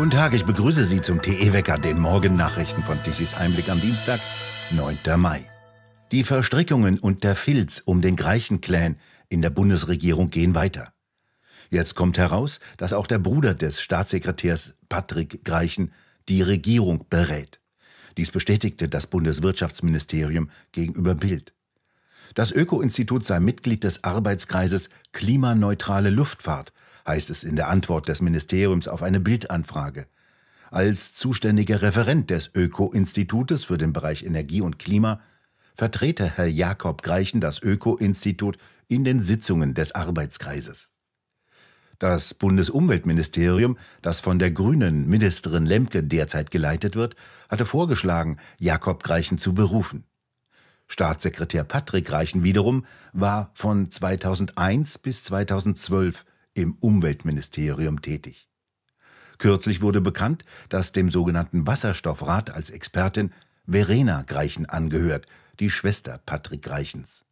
Guten Tag, ich begrüße Sie zum TE-Wecker, den Morgennachrichten von Tichys Einblick am Dienstag, 9. Mai. Die Verstrickungen und der Filz um den Greichen-Clan in der Bundesregierung gehen weiter. Jetzt kommt heraus, dass auch der Bruder des Staatssekretärs Patrick Greichen die Regierung berät. Dies bestätigte das Bundeswirtschaftsministerium gegenüber Bild. Das Öko-Institut sei Mitglied des Arbeitskreises Klimaneutrale Luftfahrt heißt es in der Antwort des Ministeriums auf eine Bildanfrage. Als zuständiger Referent des Öko-Institutes für den Bereich Energie und Klima vertrete Herr Jakob Greichen das Öko-Institut in den Sitzungen des Arbeitskreises. Das Bundesumweltministerium, das von der grünen Ministerin Lemke derzeit geleitet wird, hatte vorgeschlagen, Jakob Greichen zu berufen. Staatssekretär Patrick Greichen wiederum war von 2001 bis 2012 im Umweltministerium tätig. Kürzlich wurde bekannt, dass dem sogenannten Wasserstoffrat als Expertin Verena Greichen angehört, die Schwester Patrick Greichens.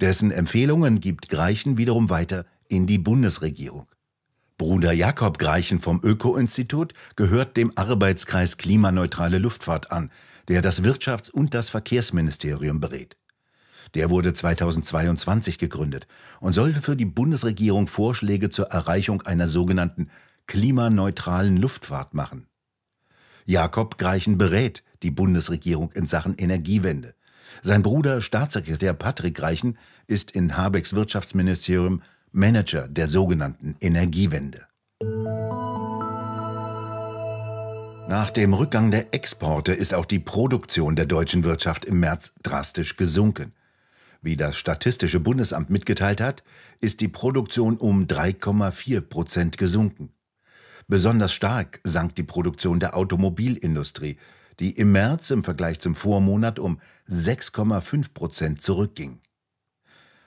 Dessen Empfehlungen gibt Greichen wiederum weiter in die Bundesregierung. Bruder Jakob Greichen vom Öko-Institut gehört dem Arbeitskreis Klimaneutrale Luftfahrt an, der das Wirtschafts- und das Verkehrsministerium berät. Der wurde 2022 gegründet und sollte für die Bundesregierung Vorschläge zur Erreichung einer sogenannten klimaneutralen Luftfahrt machen. Jakob Greichen berät die Bundesregierung in Sachen Energiewende. Sein Bruder Staatssekretär Patrick Greichen ist in Habecks Wirtschaftsministerium Manager der sogenannten Energiewende. Nach dem Rückgang der Exporte ist auch die Produktion der deutschen Wirtschaft im März drastisch gesunken. Wie das Statistische Bundesamt mitgeteilt hat, ist die Produktion um 3,4 Prozent gesunken. Besonders stark sank die Produktion der Automobilindustrie, die im März im Vergleich zum Vormonat um 6,5 Prozent zurückging.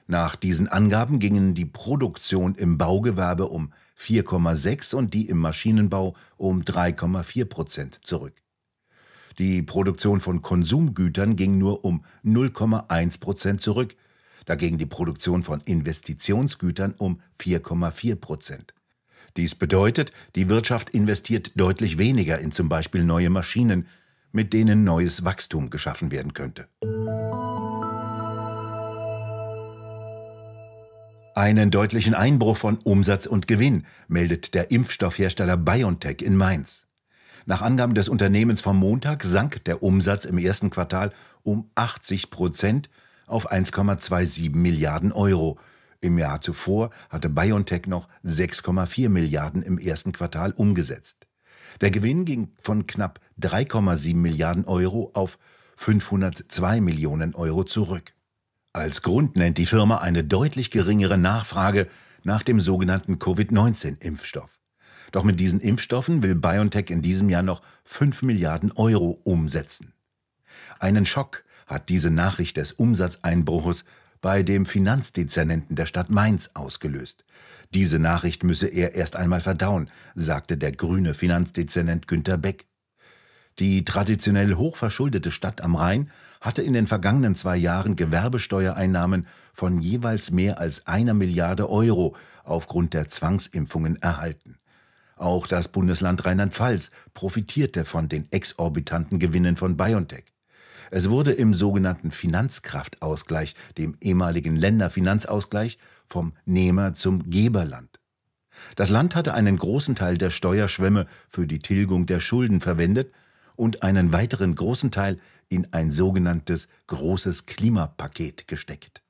Nach diesen Angaben gingen die Produktion im Baugewerbe um 4,6 und die im Maschinenbau um 3,4 Prozent zurück. Die Produktion von Konsumgütern ging nur um 0,1 Prozent zurück, dagegen die Produktion von Investitionsgütern um 4,4 Prozent. Dies bedeutet, die Wirtschaft investiert deutlich weniger in zum Beispiel neue Maschinen, mit denen neues Wachstum geschaffen werden könnte. Einen deutlichen Einbruch von Umsatz und Gewinn meldet der Impfstoffhersteller BioNTech in Mainz. Nach Angaben des Unternehmens vom Montag sank der Umsatz im ersten Quartal um 80 Prozent auf 1,27 Milliarden Euro. Im Jahr zuvor hatte BioNTech noch 6,4 Milliarden im ersten Quartal umgesetzt. Der Gewinn ging von knapp 3,7 Milliarden Euro auf 502 Millionen Euro zurück. Als Grund nennt die Firma eine deutlich geringere Nachfrage nach dem sogenannten Covid-19-Impfstoff. Doch mit diesen Impfstoffen will BioNTech in diesem Jahr noch 5 Milliarden Euro umsetzen. Einen Schock hat diese Nachricht des Umsatzeinbruches bei dem Finanzdezernenten der Stadt Mainz ausgelöst. Diese Nachricht müsse er erst einmal verdauen, sagte der grüne Finanzdezernent Günter Beck. Die traditionell hochverschuldete Stadt am Rhein hatte in den vergangenen zwei Jahren Gewerbesteuereinnahmen von jeweils mehr als einer Milliarde Euro aufgrund der Zwangsimpfungen erhalten. Auch das Bundesland Rheinland-Pfalz profitierte von den exorbitanten Gewinnen von BioNTech. Es wurde im sogenannten Finanzkraftausgleich, dem ehemaligen Länderfinanzausgleich, vom Nehmer zum Geberland. Das Land hatte einen großen Teil der Steuerschwämme für die Tilgung der Schulden verwendet und einen weiteren großen Teil in ein sogenanntes großes Klimapaket gesteckt.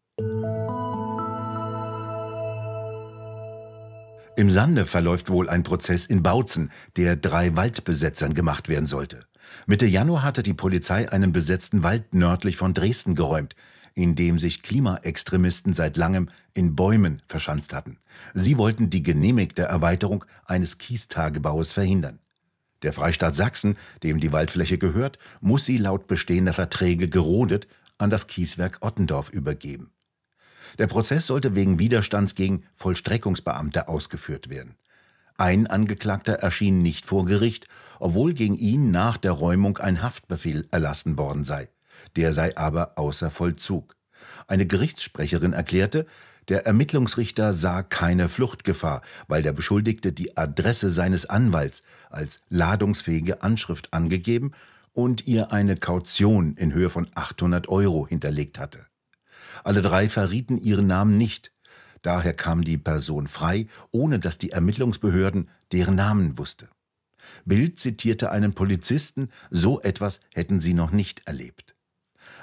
Im Sande verläuft wohl ein Prozess in Bautzen, der drei Waldbesetzern gemacht werden sollte. Mitte Januar hatte die Polizei einen besetzten Wald nördlich von Dresden geräumt, in dem sich Klimaextremisten seit langem in Bäumen verschanzt hatten. Sie wollten die genehmigte Erweiterung eines Kiestagebaues verhindern. Der Freistaat Sachsen, dem die Waldfläche gehört, muss sie laut bestehender Verträge gerodet an das Kieswerk Ottendorf übergeben. Der Prozess sollte wegen Widerstands gegen Vollstreckungsbeamte ausgeführt werden. Ein Angeklagter erschien nicht vor Gericht, obwohl gegen ihn nach der Räumung ein Haftbefehl erlassen worden sei. Der sei aber außer Vollzug. Eine Gerichtssprecherin erklärte, der Ermittlungsrichter sah keine Fluchtgefahr, weil der Beschuldigte die Adresse seines Anwalts als ladungsfähige Anschrift angegeben und ihr eine Kaution in Höhe von 800 Euro hinterlegt hatte. Alle drei verrieten ihren Namen nicht. Daher kam die Person frei, ohne dass die Ermittlungsbehörden deren Namen wusste. Bild zitierte einen Polizisten, so etwas hätten sie noch nicht erlebt.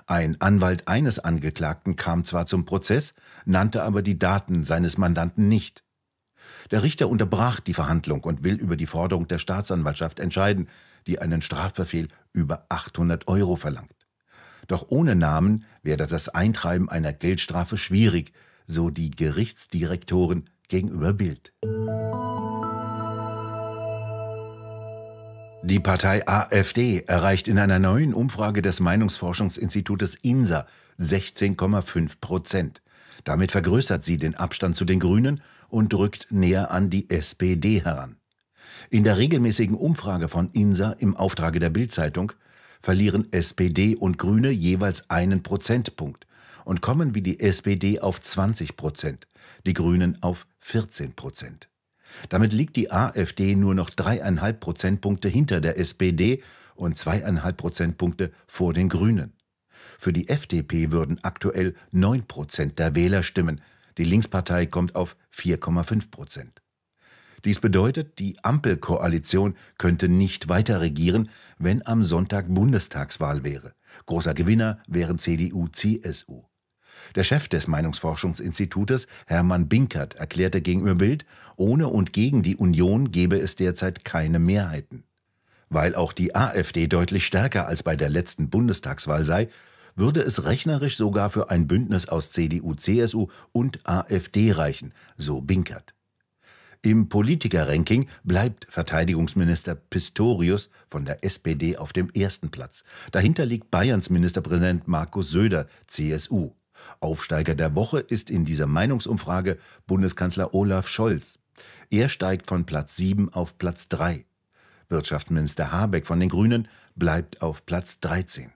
Ein Anwalt eines Angeklagten kam zwar zum Prozess, nannte aber die Daten seines Mandanten nicht. Der Richter unterbrach die Verhandlung und will über die Forderung der Staatsanwaltschaft entscheiden, die einen Strafbefehl über 800 Euro verlangt. Doch ohne Namen werde das Eintreiben einer Geldstrafe schwierig, so die Gerichtsdirektoren gegenüber Bild. Die Partei AfD erreicht in einer neuen Umfrage des Meinungsforschungsinstitutes INSA 16,5 Prozent. Damit vergrößert sie den Abstand zu den Grünen und rückt näher an die SPD heran. In der regelmäßigen Umfrage von INSA im Auftrage der Bildzeitung verlieren SPD und Grüne jeweils einen Prozentpunkt und kommen wie die SPD auf 20 Prozent, die Grünen auf 14 Prozent. Damit liegt die AfD nur noch dreieinhalb Prozentpunkte hinter der SPD und zweieinhalb Prozentpunkte vor den Grünen. Für die FDP würden aktuell 9 Prozent der Wähler stimmen. Die Linkspartei kommt auf 4,5 Prozent. Dies bedeutet, die Ampelkoalition könnte nicht weiter regieren, wenn am Sonntag Bundestagswahl wäre. Großer Gewinner wären CDU-CSU. Der Chef des Meinungsforschungsinstitutes, Hermann Binkert, erklärte gegenüber Bild, ohne und gegen die Union gebe es derzeit keine Mehrheiten. Weil auch die AfD deutlich stärker als bei der letzten Bundestagswahl sei, würde es rechnerisch sogar für ein Bündnis aus CDU, CSU und AfD reichen, so Binkert. Im Politiker-Ranking bleibt Verteidigungsminister Pistorius von der SPD auf dem ersten Platz. Dahinter liegt Bayerns Ministerpräsident Markus Söder, CSU. Aufsteiger der Woche ist in dieser Meinungsumfrage Bundeskanzler Olaf Scholz. Er steigt von Platz 7 auf Platz 3. Wirtschaftsminister Habeck von den Grünen bleibt auf Platz 13.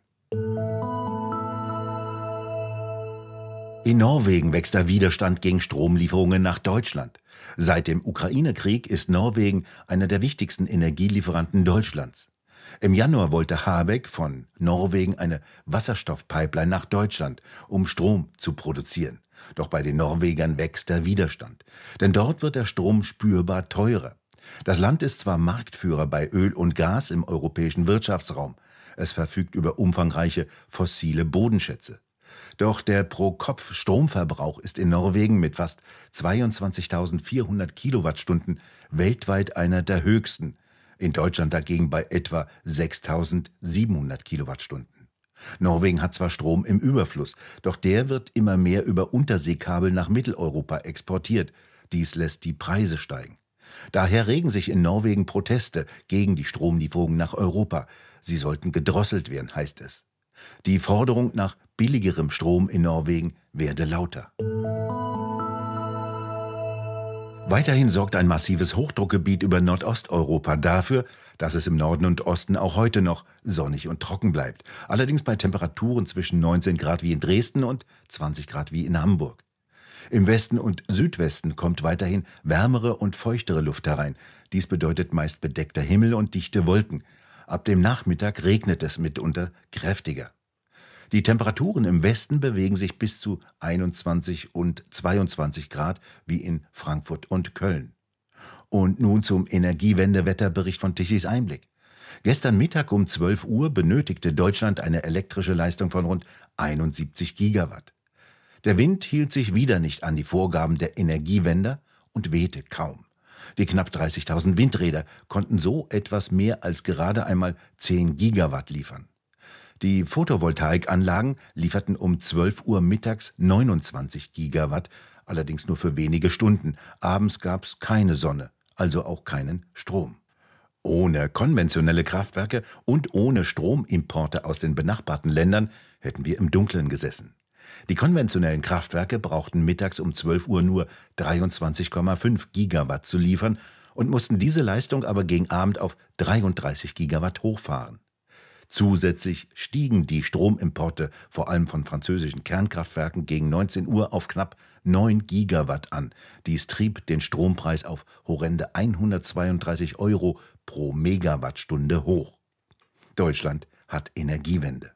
In Norwegen wächst der Widerstand gegen Stromlieferungen nach Deutschland. Seit dem Ukraine-Krieg ist Norwegen einer der wichtigsten Energielieferanten Deutschlands. Im Januar wollte Habeck von Norwegen eine Wasserstoffpipeline nach Deutschland, um Strom zu produzieren. Doch bei den Norwegern wächst der Widerstand, denn dort wird der Strom spürbar teurer. Das Land ist zwar Marktführer bei Öl und Gas im europäischen Wirtschaftsraum, es verfügt über umfangreiche fossile Bodenschätze. Doch der Pro-Kopf-Stromverbrauch ist in Norwegen mit fast 22.400 Kilowattstunden weltweit einer der höchsten, in Deutschland dagegen bei etwa 6.700 Kilowattstunden. Norwegen hat zwar Strom im Überfluss, doch der wird immer mehr über Unterseekabel nach Mitteleuropa exportiert. Dies lässt die Preise steigen. Daher regen sich in Norwegen Proteste gegen die Stromlieferungen nach Europa. Sie sollten gedrosselt werden, heißt es. Die Forderung nach billigerem Strom in Norwegen werde lauter. Weiterhin sorgt ein massives Hochdruckgebiet über Nordosteuropa dafür, dass es im Norden und Osten auch heute noch sonnig und trocken bleibt. Allerdings bei Temperaturen zwischen 19 Grad wie in Dresden und 20 Grad wie in Hamburg. Im Westen und Südwesten kommt weiterhin wärmere und feuchtere Luft herein. Dies bedeutet meist bedeckter Himmel und dichte Wolken. Ab dem Nachmittag regnet es mitunter kräftiger. Die Temperaturen im Westen bewegen sich bis zu 21 und 22 Grad wie in Frankfurt und Köln. Und nun zum Energiewendewetterbericht von Tichys Einblick. Gestern Mittag um 12 Uhr benötigte Deutschland eine elektrische Leistung von rund 71 Gigawatt. Der Wind hielt sich wieder nicht an die Vorgaben der Energiewende und wehte kaum. Die knapp 30.000 Windräder konnten so etwas mehr als gerade einmal 10 Gigawatt liefern. Die Photovoltaikanlagen lieferten um 12 Uhr mittags 29 Gigawatt, allerdings nur für wenige Stunden. Abends gab es keine Sonne, also auch keinen Strom. Ohne konventionelle Kraftwerke und ohne Stromimporte aus den benachbarten Ländern hätten wir im Dunkeln gesessen. Die konventionellen Kraftwerke brauchten mittags um 12 Uhr nur 23,5 Gigawatt zu liefern und mussten diese Leistung aber gegen Abend auf 33 Gigawatt hochfahren. Zusätzlich stiegen die Stromimporte vor allem von französischen Kernkraftwerken gegen 19 Uhr auf knapp 9 Gigawatt an. Dies trieb den Strompreis auf horrende 132 Euro pro Megawattstunde hoch. Deutschland hat Energiewende.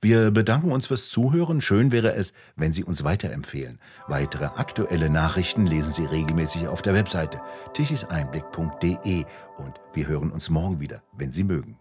Wir bedanken uns fürs Zuhören. Schön wäre es, wenn Sie uns weiterempfehlen. Weitere aktuelle Nachrichten lesen Sie regelmäßig auf der Webseite tichiseinblick.de und wir hören uns morgen wieder, wenn Sie mögen.